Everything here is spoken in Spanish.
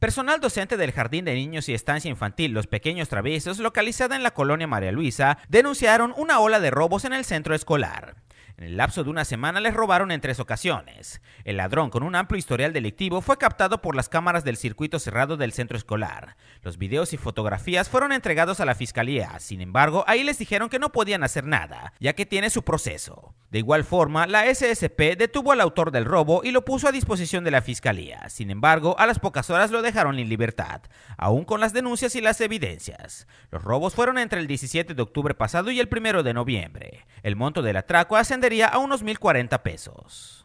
Personal docente del Jardín de Niños y Estancia Infantil Los Pequeños Traviesos, localizada en la colonia María Luisa, denunciaron una ola de robos en el centro escolar. En el lapso de una semana les robaron en tres ocasiones. El ladrón, con un amplio historial delictivo, fue captado por las cámaras del circuito cerrado del centro escolar. Los videos y fotografías fueron entregados a la fiscalía, sin embargo, ahí les dijeron que no podían hacer nada, ya que tiene su proceso. De igual forma, la SSP detuvo al autor del robo y lo puso a disposición de la fiscalía. Sin embargo, a las pocas horas lo dejaron en libertad, aún con las denuncias y las evidencias. Los robos fueron entre el 17 de octubre pasado y el 1 de noviembre. El monto del atraco ascendería sería a unos 1040 pesos.